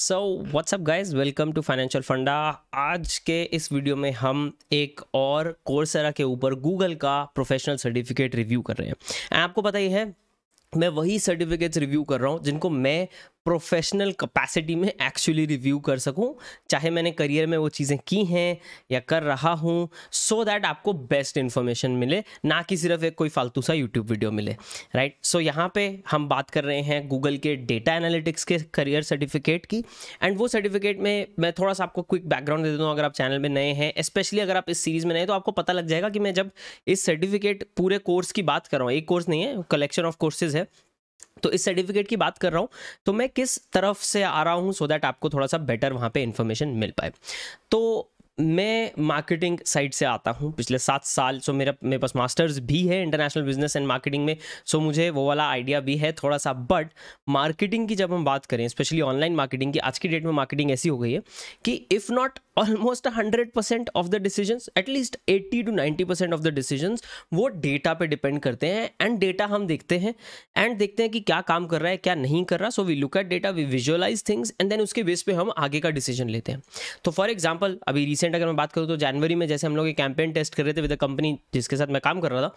So what's up guys welcome to financial Funda आज के इस वीडियो में हम एक और कोर्सरा के ऊपर गूगल का प्रोफेशनल सर्टिफिकेट रिव्यू कर रहे हैं आपको पता ही है मैं वही सर्टिफिकेट्स रिव्यू कर रहा हूँ जिनको मैं प्रोफेशनल कैपेसिटी में एक्चुअली रिव्यू कर सकूं चाहे मैंने करियर में वो चीज़ें की हैं या कर रहा हूं सो so दैट आपको बेस्ट इन्फॉर्मेशन मिले ना कि सिर्फ एक कोई फालतू सा यूट्यूब वीडियो मिले राइट सो so यहाँ पे हम बात कर रहे हैं गूगल के डेटा एनालिटिक्स के करियर सर्टिफिकेट की एंड वो सर्टिफिकेट में मैं थोड़ा सा आपको क्विक बैकग्राउंड दे दूँ अगर आप चैनल में नए हैं स्पेशली अगर आप इस सीरीज़ में नए तो आपको पता लग जाएगा कि मैं जब इस सर्टिफिकेट पूरे कोर्स की बात कर रहा हूँ एक कोर्स नहीं है कलेक्शन ऑफ कोर्सेज है तो इस सर्टिफिकेट की बात कर रहा हूँ तो मैं किस तरफ से आ रहा हूँ सो दैट आपको थोड़ा सा बेटर वहाँ पे इन्फॉर्मेशन मिल पाए तो मैं मार्केटिंग साइड से आता हूँ पिछले सात साल सो मेरा मेरे पास मास्टर्स भी है इंटरनेशनल बिजनेस एंड मार्केटिंग में सो मुझे वो वाला आइडिया भी है थोड़ा सा बट मार्केटिंग की जब हम बात करें स्पेशली ऑनलाइन मार्केटिंग की आज की डेट में मार्केटिंग ऐसी हो गई है कि if not almost hundred percent of the decision at least eighty to ninety percent of the decision वो डेटा पे डिपेंड करते हैं एंड डेटा हम देखते हैं एंड देखते हैं कि क्या काम कर रहा है क्या नहीं कर रहा so we look at data we visualise things and then उसके बेस पे हम आगे का डिसीजन लेते हैं तो फॉर एग्जाम्पल अभी रिसेंट अगर मैं बात करूँ तो जनवरी में जैसे हम लोग एक कैंपेन टेस्ट कर रहे थे विद अ कंपनी जिसके साथ मैं काम कर रहा था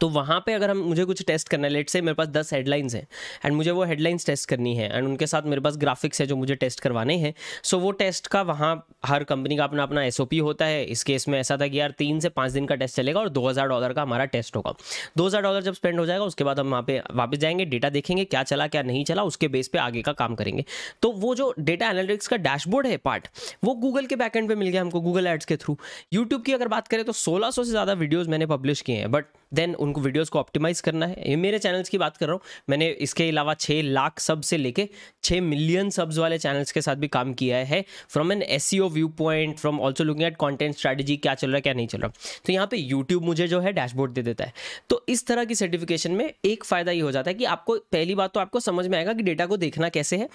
तो वहाँ पे अगर हम मुझे कुछ टेस्ट करना है लेट से मेरे पास दस हेडलाइंस हैं एंड मुझे वो हेडलाइंस टेस्ट करनी है एंड उनके साथ मेरे पास ग्राफिक्स है जो मुझे टेस्ट करवाने हैं सो so वो टेस्ट का वहाँ हर कंपनी का अपना अपना एस होता है इस केस में ऐसा था कि यार तीन से पाँच दिन का टेस्ट चलेगा और दो डॉलर का हमारा टेस्ट होगा दो डॉलर जब स्पेंड हो जाएगा उसके बाद हम वहाँ पर वापस जाएंगे डेटा देखेंगे क्या चला क्या नहीं चला उसके बेस पर आगे का काम करेंगे तो वो जो डेटा एनालिटिक्स का डैशबोर्ड है पार्ट वो गूगल के बैकेंड पर मिल गया हमको गूगल एड्स के थ्रू यूट्यूब की अगर बात करें तो सोलह से ज़्यादा वीडियोज़ मैंने पब्लिश किए हैं बट देन उनको वीडियोस को ऑप्टिमाइज करना है ये मेरे चैनल्स की बात कर रहा हूँ मैंने इसके अलावा छः लाख सब से लेके छः मिलियन सब्स वाले चैनल्स के साथ भी काम किया है from an S viewpoint from also looking at content strategy क्या चल रहा है क्या नहीं चल रहा तो यहाँ पर यूट्यूब मुझे जो है डैशबोर्ड दे देता है तो इस तरह की सर्टिफिकेशन में एक फ़ायदा ये हो जाता है कि आपको पहली बात तो आपको समझ में आएगा कि डेटा को देखना कैसे है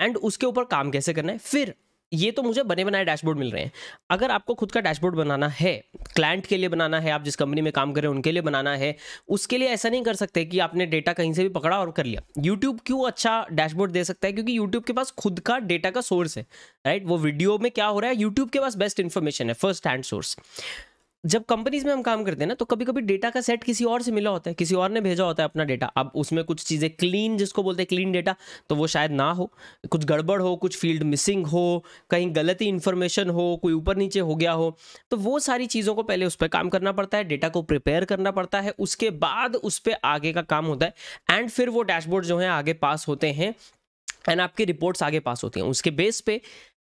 एंड उसके ऊपर काम कैसे करना है फिर ये तो मुझे बने बनाए डैशबोर्ड मिल रहे हैं अगर आपको खुद का डैशबोर्ड बनाना है क्लाइंट के लिए बनाना है आप जिस कंपनी में काम कर रहे हैं उनके लिए बनाना है उसके लिए ऐसा नहीं कर सकते कि आपने डेटा कहीं से भी पकड़ा और कर लिया यूट्यूब क्यों अच्छा डैशबोर्ड दे सकता है क्योंकि यूट्यूब के पास खुद का डेटा का सोर्स है राइट वो वीडियो में क्या हो रहा है यूट्यूब के पास बेस्ट इन्फॉर्मेशन है फर्स्ट हैंड सोर्स जब कंपनीज में हम काम करते हैं ना तो कभी कभी डेटा का सेट किसी और से मिला होता है किसी और ने भेजा होता है अपना डेटा अब उसमें कुछ चीज़ें क्लीन जिसको बोलते हैं क्लीन डेटा तो वो शायद ना हो कुछ गड़बड़ हो कुछ फील्ड मिसिंग हो कहीं गलती इन्फॉर्मेशन हो कोई ऊपर नीचे हो गया हो तो वो सारी चीज़ों को पहले उस पर काम करना पड़ता है डेटा को प्रिपेयर करना पड़ता है उसके बाद उस पर आगे का काम होता है एंड फिर वो डैशबोर्ड जो है आगे पास होते हैं एंड आपकी रिपोर्ट्स आगे पास होती हैं उसके बेस पे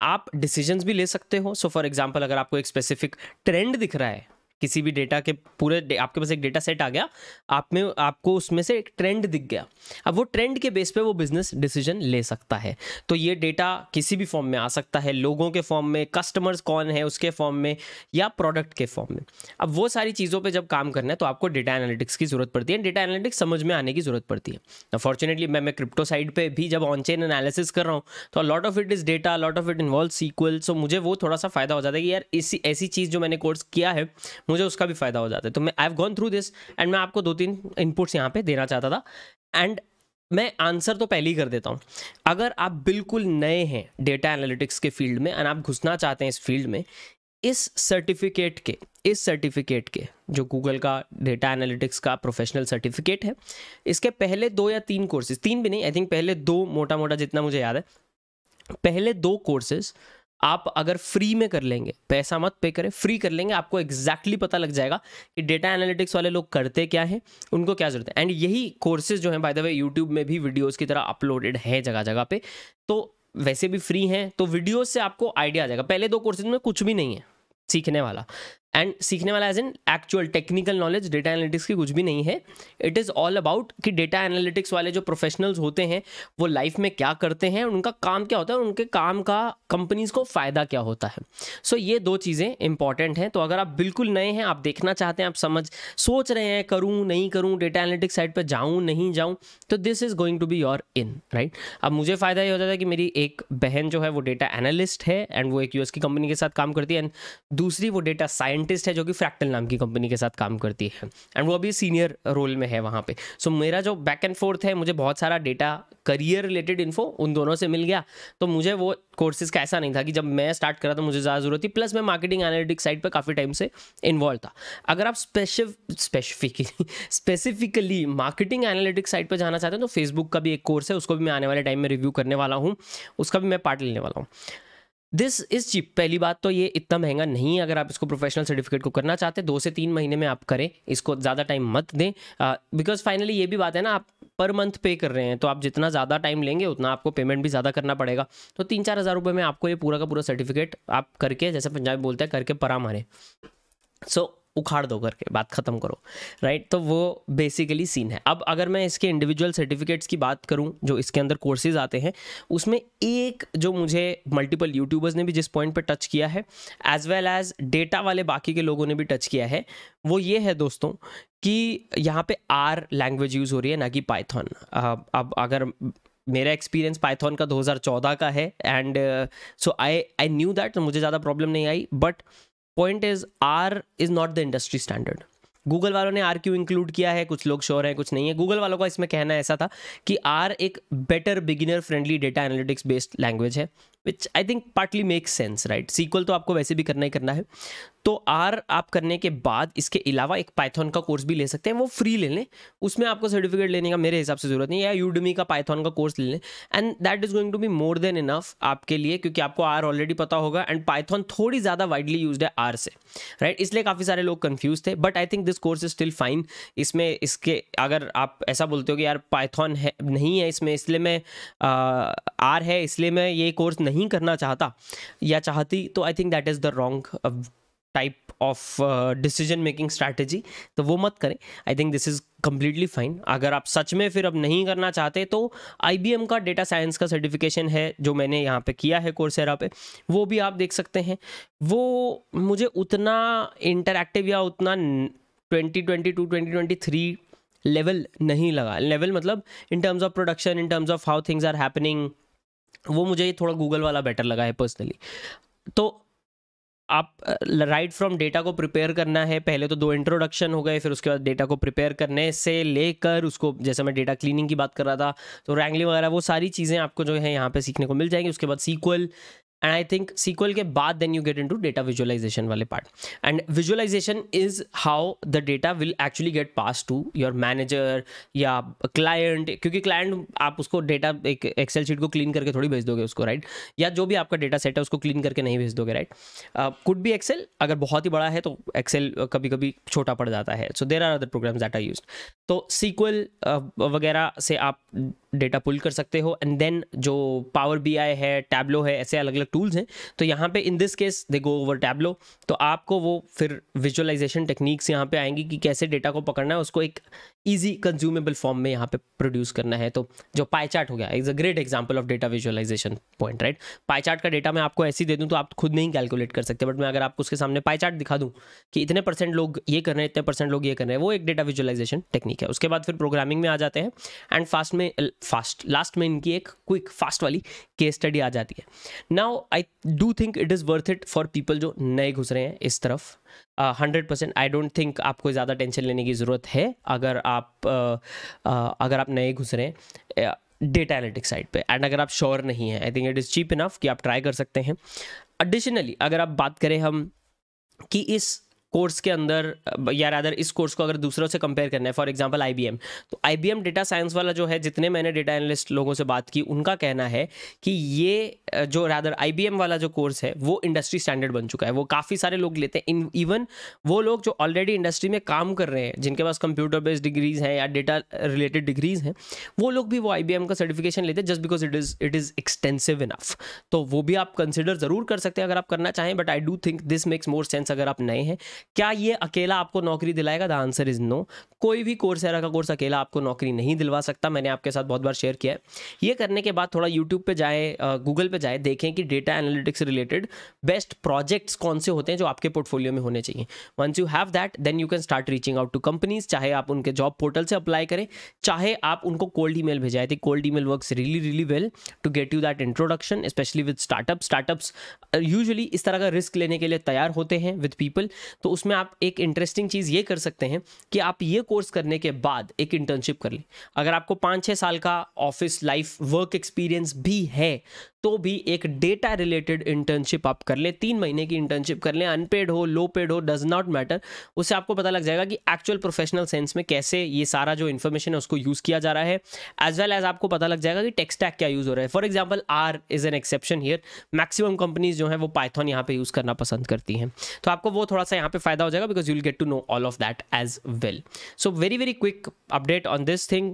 आप डिसीजंस भी ले सकते हो सो फॉर एग्जांपल अगर आपको एक स्पेसिफिक ट्रेंड दिख रहा है किसी भी डेटा के पूरे आपके पास एक डेटा सेट आ गया आप में आपको उसमें से एक ट्रेंड दिख गया अब वो ट्रेंड के बेस पे वो बिजनेस डिसीजन ले सकता है तो ये डेटा किसी भी फॉर्म में आ सकता है लोगों के फॉर्म में कस्टमर्स कौन है उसके फॉर्म में या प्रोडक्ट के फॉर्म में अब वो सारी चीज़ों पर जब काम करना है तो आपको डेटा एनालिटिक्स की ज़रूरत पड़ती है डेटा एनालिटिक्स समझ में आने की ज़रूरत पड़ती है अनफॉर्चुनेटली मैं मैं क्रिप्टो साइड पर भी जब ऑन चेन एनालिसिस कर रहा हूँ तो lot of it is data lot of it involve SQL so मुझे वो थोड़ा सा फ़ायदा हो जाता है कि यार इसी ऐसी चीज़ जो मैंने कोर्स किया है मुझे उसका भी फ़ायदा हो जाता है तो मैं I have gone through this and मैं आपको दो तीन इनपुट्स यहाँ पे देना चाहता था एंड मैं आंसर तो पहले ही कर देता हूँ अगर आप बिल्कुल नए हैं डेटा एनालिटिक्स के फील्ड में एंड आप घुसना चाहते हैं इस फील्ड में इस सर्टिफिकेट के इस सर्टिफिकेट के जो गूगल का डेटा एनालिटिक्स का प्रोफेशनल सर्टिफिकेट है इसके पहले दो या तीन कोर्सेज तीन भी नहीं आई थिंक पहले दो मोटा मोटा जितना मुझे याद है पहले दो कोर्सेज़ आप अगर फ्री में कर लेंगे पैसा मत पे करें फ्री कर लेंगे आपको एग्जैक्टली exactly पता लग जाएगा कि डेटा एनालिटिक्स वाले लोग करते क्या हैं उनको क्या ज़रूरत है एंड यही कोर्सेज जो हैं बाय द वे यूट्यूब में भी वीडियोस की तरह अपलोडेड हैं जगह जगह पे तो वैसे भी फ्री हैं तो वीडियोस से आपको आइडिया आ जाएगा पहले दो कोर्सेज में कुछ भी नहीं है सीखने वाला एंड सीखने वाला as an actual technical knowledge data analytics की कुछ भी नहीं है इट इज़ ऑल अबाउट कि डेटा एनालिटिक्स वाले जो प्रोफेशनल्स होते हैं वो लाइफ में क्या करते हैं उनका काम क्या होता है उनके काम का कंपनीज को फ़ायदा क्या होता है सो so, ये दो चीज़ें इंपॉर्टेंट हैं तो अगर आप बिल्कुल नए हैं आप देखना चाहते हैं आप समझ सोच रहे हैं करूँ नहीं करूँ डेटा एनालिटिक्स साइड पर जाऊँ नहीं जाऊँ तो this is going to be your in right अब मुझे फ़ायदा ये होता था कि मेरी एक बहन जो है वो डेटा एनालिस्ट है एंड वो एक यूएस की कंपनी के साथ काम करती है एंड दूसरी वो डेटा साइंस साइंटिस्ट है जो कि फ्रैक्टल नाम की कंपनी के साथ काम करती है एंड वो अभी सीनियर रोल में है वहाँ पे सो so, मेरा जो बैक एंड फोर्थ है मुझे बहुत सारा डेटा करियर रिलेटेड इन्फो उन दोनों से मिल गया तो मुझे वो कोर्सेज का ऐसा नहीं था कि जब मैं स्टार्ट करा तो मुझे ज़्यादा जरूरत थी प्लस मैं मार्केटिंग एनालिटिक्स साइड पर काफ़ी टाइम से इन्वॉल्व था अगर आप specifically specifically marketing analytics side पर जाना चाहते हैं तो फेसबुक का भी एक कोर्स है उसको भी मैं आने वाले टाइम में रिव्यू करने वाला हूँ उसका भी मैं पार्ट लेने वाला हूँ दिस इज चीप पहली बात तो ये इतना महंगा नहीं है अगर आप इसको प्रोफेशनल सर्टिफिकेट को करना चाहते हैं दो से तीन महीने में आप करें इसको ज़्यादा टाइम मत दें बिकॉज uh, फाइनली ये भी बात है ना आप पर मंथ पे कर रहे हैं तो आप जितना ज़्यादा टाइम लेंगे उतना आपको पेमेंट भी ज़्यादा करना पड़ेगा तो तीन चार हज़ार रुपये में आपको ये पूरा का पूरा सर्टिफिकेट आप करके जैसे पंजाबी बोलते हैं करके परा मारें सो so, उखाड़ दो करके बात ख़त्म करो राइट तो वो बेसिकली सीन है अब अगर मैं इसके इंडिविजुअल सर्टिफिकेट्स की बात करूँ जो इसके अंदर कोर्सेज आते हैं उसमें एक जो मुझे मल्टीपल यूट्यूबर्स ने भी जिस पॉइंट पर टच किया है एज वेल एज डेटा वाले बाकी के लोगों ने भी टच किया है वो ये है दोस्तों कि यहाँ पे आर लैंग्वेज यूज़ हो रही है ना कि पाइथन अब अगर मेरा एक्सपीरियंस पाइथन का 2014 का है and so I I knew that मुझे ज़्यादा प्रॉब्लम नहीं आई but point is R is not the industry standard Google वालों ने आर क्यू इंक्लूड किया है कुछ लोग श्योर हैं कुछ नहीं है गूगल वालों का इसमें कहना ऐसा था कि आर एक better beginner friendly data analytics based language है which I think partly make sense right SQL तो आपको वैसे भी करना ही करना है तो आर आप करने के बाद इसके अलावा एक पाइथन का कोर्स भी ले सकते हैं वो फ्री ले लें उसमें आपको सर्टिफिकेट लेने का मेरे हिसाब से ज़रूरत नहीं है या यूडमी का पाइथन का कोर्स ले लें and that is going to be more than enough आपके लिए क्योंकि आपको आर ऑलरेडी पता होगा एंड पाइथन थोड़ी ज़्यादा वाइडली यूज है आर से राइट right? इसलिए काफ़ी सारे लोग कन्फ्यूज थे but I think this course is still fine इसमें इसके अगर आप ऐसा बोलते हो कि यार पाइथन है नहीं है इसमें इसलिए मैं आर है इसलिए मैं ये कोर्स नहीं नहीं करना चाहता या चाहती तो I think that is the wrong type of decision making strategy तो वो मत करें I think this is completely fine अगर आप सच में फिर अब नहीं करना चाहते तो आई बी एम का डेटा साइंस का सर्टिफिकेशन है जो मैंने यहाँ पे किया है कोर्सेरा पे वो भी आप देख सकते हैं वो मुझे उतना इंटरक्टिव या उतना twenty twenty two twenty twenty three level नहीं लगा लेवल मतलब in terms of production in terms of how things are happening वो मुझे थोड़ा गूगल वाला बेटर लगा है पर्सनली तो आप राइट फ्रॉम डेटा को प्रिपेयर करना है पहले तो दो इंट्रोडक्शन हो गए फिर उसके बाद डेटा को प्रिपेयर करने से लेकर उसको जैसे मैं डेटा क्लीनिंग की बात कर रहा था तो रैंगलिंग वगैरह वो सारी चीज़ें आपको जो है यहाँ पे सीखने को मिल जाएंगी उसके बाद SQL and I think SQL के बाद then you get into data visualisation वाले part and visualisation is how the data will actually get pass to your manager या क्लाइंट क्योंकि क्लाइंट आप उसको डेटा एक एक्सेल शीट को clean करके थोड़ी भेज दोगे उसको राइट right? या जो भी आपका डेटा सेट है उसको क्लीन करके नहीं भेज दोगे राइट कुड भी एक्सेल अगर बहुत ही बड़ा है तो एक्सेल uh, कभी कभी छोटा पड़ जाता है so there are other programs data use तो सीक्वल uh, वगैरह से आप डेटा पुल कर सकते हो एंड देन जो पावर बी आई है टैबलो है ऐसे अलग अलग टूल्स हैं तो यहाँ पे in this case they go over Tableau तो आपको वो फिर विजुअलाइजेशन टेक्निक्स यहाँ पे आएंगी कि कैसे डेटा को पकड़ना है उसको एक ईजी कंज्यूमेबल फॉर्म में यहाँ पे प्रोड्यूस करना है तो जो पाईचार्ट हो गया is a great example of data visualisation point right pie chart का डेटा मैं आपको ऐसे दे दूँ तो आप खुद नहीं कैलकुलेट कर सकते बट मैं अगर आपको उसके सामने पाईचार्ट दिखा दूँ कि इतने परसेंट लोग ये कर रहे हैं इतने परसेंट लोग ये कर रहे हैं वो एक डेटा विजुअलाइजेशन टेक्निक है उसके बाद फिर प्रोग्रामिंग में आ जाते हैं एंड फास्ट में फास्ट लास्ट में इनकी एक क्विक फास्ट वाली केस स्टडी आ जाती है now I do think it is worth it for people जो नए घुस रहे हैं इस तरफ hundred percent I don't think आपको ज़्यादा टेंशन लेने की ज़रूरत है अगर आप uh, अगर आप नए घुस रहे हैं डेटा एनालिटिक्स साइड पे एंड अगर आप श्योर नहीं है I think it is cheap enough कि आप ट्राई कर सकते हैं एडिशनली अगर आप बात करें हम कि इस कोर्स के अंदर या रादर इस कोर्स को अगर दूसरों से कंपेयर करना है फॉर एग्जांपल आईबीएम तो आईबीएम डेटा साइंस वाला जो है जितने मैंने डेटा एनालिस्ट लोगों से बात की उनका कहना है कि ये जो रादर आईबीएम वाला जो कोर्स है वो इंडस्ट्री स्टैंडर्ड बन चुका है वो काफ़ी सारे लोग लेते हैं इन इवन वो लोग जो ऑलरेडी इंडस्ट्री में काम कर रहे हैं जिनके पास कंप्यूटर बेस्ड डिग्रीज हैं या डेटा रिलेटेड डिग्रीज हैं वो लोग भी वो आई का सर्टिफिकेशन लेते हैं just because it is it is extensive enough तो वो भी आप कंसिडर ज़रूर कर सकते हैं अगर आप करना चाहें but I do think this makes more sense अगर आप नए हैं क्या ये अकेला आपको नौकरी दिलाएगा द आंसर इज नो कोई भी कोर्स एरा का कोर्स अकेला आपको नौकरी नहीं दिलवा सकता मैंने आपके साथ बहुत बार शेयर किया है ये करने के बाद थोड़ा यूट्यूब पे जाए गूगल पे जाए देखें कि data analytics related best projects कौन से होते हैं जो आपके पोर्टफोलियो में होने चाहिए once you have that then you can start reaching out to companies चाहे आप उनके जॉब पोर्टल से अप्लाई करें चाहे आप उनको कोल्ड ई मेल भेजाए थे cold email work really really well to get you that introduction specially with startup startups usually इस तरह का रिस्क लेने के लिए तैयार होते हैं विद पीपल तो तो उसमें आप एक इंटरेस्टिंग चीज़ ये कर सकते हैं कि आप ये कोर्स करने के बाद एक इंटर्नशिप कर लें अगर आपको पाँच छः साल का ऑफिस लाइफ वर्क एक्सपीरियंस भी है तो भी एक डेटा रिलेटेड इंटर्नशिप आप कर लें तीन महीने की इंटर्नशिप कर लें अनपेड हो लो पेड हो डज नॉट मैटर उससे आपको पता लग जाएगा कि एक्चुअल प्रोफेशनल सेंस में कैसे ये सारा जो इन्फॉर्मेशन है उसको यूज़ किया जा रहा है एज वेल एज आपको पता लग जाएगा कि टेक्सटैक क्या यूज़ हो रहा है for example R is an exception here maximum companies जो है वो पाइथॉन यहाँ पे यूज़ करना पसंद करती हैं तो आपको वो थोड़ा सा यहाँ पे फायदा हो जाएगा because you will get to know all of that as well so very very quick update on this thing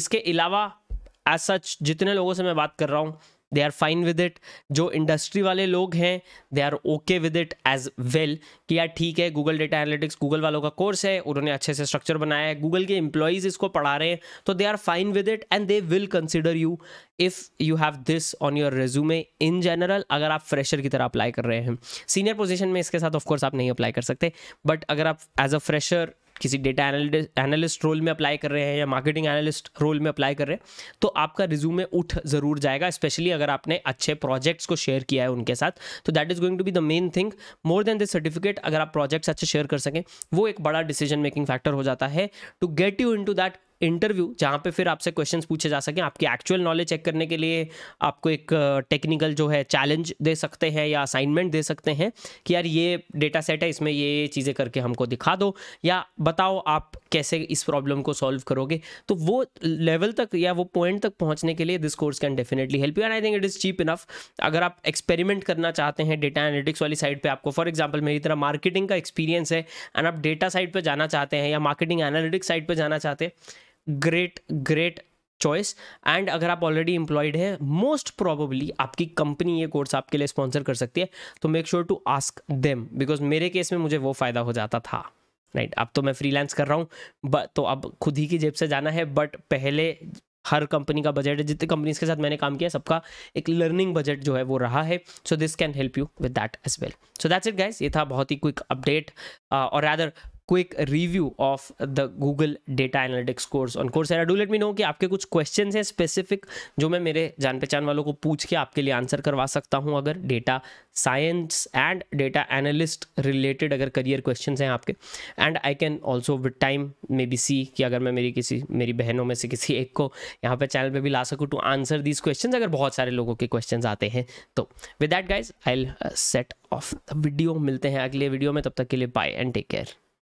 इसके अलावा एज सच जितने लोगों से मैं बात कर रहा हूँ they are fine with it जो इंडस्ट्री वाले लोग हैं they are okay with it as well कि यार ठीक है गूगल डेटा एनालिटिक्स गूगल वालों का कोर्स है उन्होंने अच्छे से स्ट्रक्चर बनाया है गूगल के एम्प्लॉयज़ इसको पढ़ा रहे हैं तो they are fine with it and they will consider you if you have this on your resume in general अगर आप फ्रेशर की तरह अप्लाई कर रहे हैं सीनियर पोजिशन में इसके साथ ऑफकोर्स आप नहीं अप्लाई कर सकते बट अगर आप एज अ फ्रेशर किसी डेटा एनालिस्ट रोल में अप्लाई कर रहे हैं या मार्केटिंग एनालिस्ट रोल में अप्लाई कर रहे हैं तो आपका रिज्यूमे उठ ज़रूर जाएगा स्पेशली अगर आपने अच्छे प्रोजेक्ट्स को शेयर किया है उनके साथ तो that is going to be the main thing more than this certificate अगर आप प्रोजेक्ट्स अच्छे शेयर कर सकें वो एक बड़ा डिसीजन मेकिंग फैक्टर हो जाता है to get you into that interview जहाँ पे फिर आपसे क्वेश्चंस पूछे जा सकें आपकी एक्चुअल नॉलेज चेक करने के लिए आपको एक टेक्निकल जो है चैलेंज दे सकते हैं या असाइनमेंट दे सकते हैं कि यार ये डेटा सेट है इसमें ये ये चीज़ें करके हमको दिखा दो या बताओ आप कैसे इस प्रॉब्लम को सॉल्व करोगे तो वो लेवल तक या वो पॉइंट तक पहुँचने के लिए this course can definitely help you and I think it is cheap enough अगर आप एक्सपेरिमेंट करना चाहते हैं डेटा एनालिटिक्स वाली साइड पर आपको फॉर एग्जाम्पल मेरी तरह मार्केटिंग का एक्सपीरियंस है एंड आप डेटा साइड पर जाना चाहते हैं या मार्केटिंग एनालिटिक्स साइड पर जाना चाहते हैं ग्रेट ग्रेट चॉइस एंड अगर आप ऑलरेडी इंप्लॉयड है मोस्ट प्रोबेबली आपकी कंपनी ये कोर्स आपके लिए स्पॉन्सर कर सकती है तो make sure to ask them because मेरे केस में मुझे वो फ़ायदा हो जाता था राइट right, अब तो मैं फ्रीलांस कर रहा हूँ तो अब खुद ही की जेब से जाना है बट पहले हर कंपनी का बजट है जितने कंपनीज के साथ मैंने काम किया सबका एक लर्निंग बजट जो है वो रहा है so this can help you with that as well so that's it guys ये था बहुत ही क्विक अपडेट uh, और other quick review of the Google data analytics course on course do let me know कि आपके कुछ question हैं specific जो मैं मेरे जान पहचान वालों को पूछ के आपके लिए आंसर करवा सकता हूँ अगर data science and data analyst related अगर करियर क्वेश्चन हैं आपके and I can also with time maybe see कि अगर मैं मेरी किसी मेरी बहनों में से किसी एक को यहाँ पर चैनल पर भी ला सकूँ टू आंसर दीज क्वेश्चन अगर बहुत सारे लोगों के क्वेश्चन आते हैं तो with that guys I set off the video मिलते हैं अगले वीडियो में तब तक के लिए बाय एंड टेक केयर